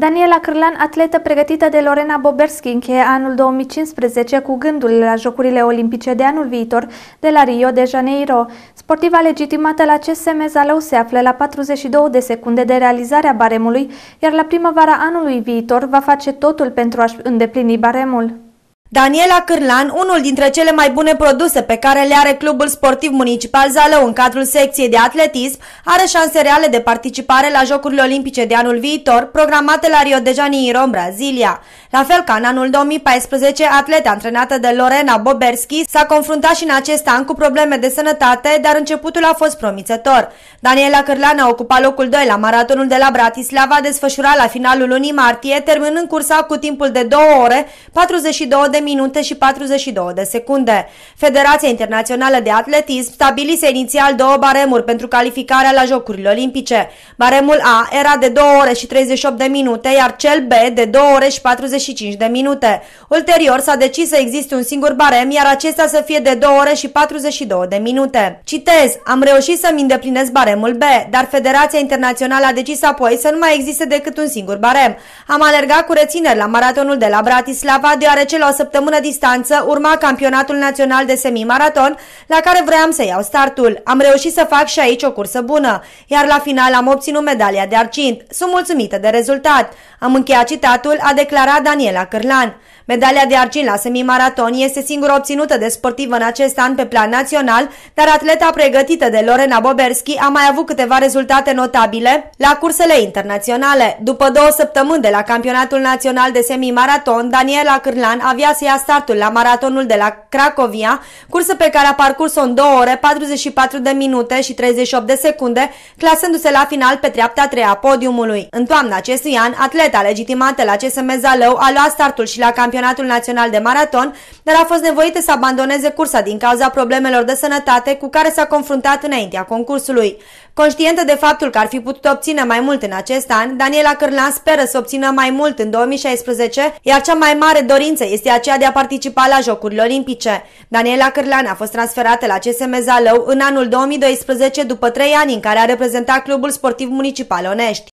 Daniela Crlan, atletă pregătită de Lorena Boberski, încheie anul 2015 cu gândul la Jocurile Olimpice de anul viitor de la Rio de Janeiro. Sportiva legitimată la CSM Zalău se află la 42 de secunde de realizarea baremului, iar la primăvara anului viitor va face totul pentru a-și îndeplini baremul. Daniela Cârlan, unul dintre cele mai bune produse pe care le are Clubul Sportiv Municipal Zalău în cadrul secției de atletism, are șanse reale de participare la Jocurile Olimpice de anul viitor, programate la Rio de Janeiro, în Brazilia. La fel ca în anul 2014, atleta antrenată de Lorena Boberski s-a confruntat și în acest an cu probleme de sănătate, dar începutul a fost promițător. Daniela Cârlan a ocupat locul 2 la maratonul de la Bratislava, desfășurat la finalul lunii martie, terminând cursa cu timpul de 2 ore 42 de minute și 42 de secunde. Federația Internațională de Atletism stabilise inițial două baremuri pentru calificarea la Jocurile Olimpice. Baremul A era de 2 ore și 38 de minute, iar cel B de 2 ore și 45 de minute. Ulterior s-a decis să existe un singur barem, iar acesta să fie de 2 ore și 42 de minute. Citez, am reușit să-mi îndeplinesc baremul B, dar Federația Internațională a decis apoi să nu mai existe decât un singur barem. Am alergat cu rețineri la maratonul de la Bratislava, deoarece la o săptămână săptămână distanță urma campionatul național de semimaraton, la care vroiam să iau startul. Am reușit să fac și aici o cursă bună, iar la final am obținut medalia de argint. Sunt mulțumită de rezultat. Am încheiat citatul, a declarat Daniela Cârlan. Medalia de argint la semimaraton este singura obținută de sportivă în acest an pe plan național, dar atleta pregătită de Lorena Boberski a mai avut câteva rezultate notabile la cursele internaționale. După două săptămâni de la campionatul național de semimaraton, Daniela Cârlan avea să ia startul la maratonul de la Cracovia, cursă pe care a parcurs-o în 2 ore, 44 de minute și 38 de secunde, clasându-se la final pe treapta a treia podiumului. În toamna acestui an, atleta legitimată la CSM Zalău a luat startul și la campionatul național de maraton, dar a fost nevoită să abandoneze cursa din cauza problemelor de sănătate cu care s-a confruntat înaintea concursului. Conștientă de faptul că ar fi putut obține mai mult în acest an, Daniela Cârlan speră să obțină mai mult în 2016, iar cea mai mare dorință este aceea aceea de a participa la Jocurile Olimpice. Daniela Cârlean a fost transferată la CSM Zalău în anul 2012 după trei ani în care a reprezentat Clubul Sportiv Municipal Onești.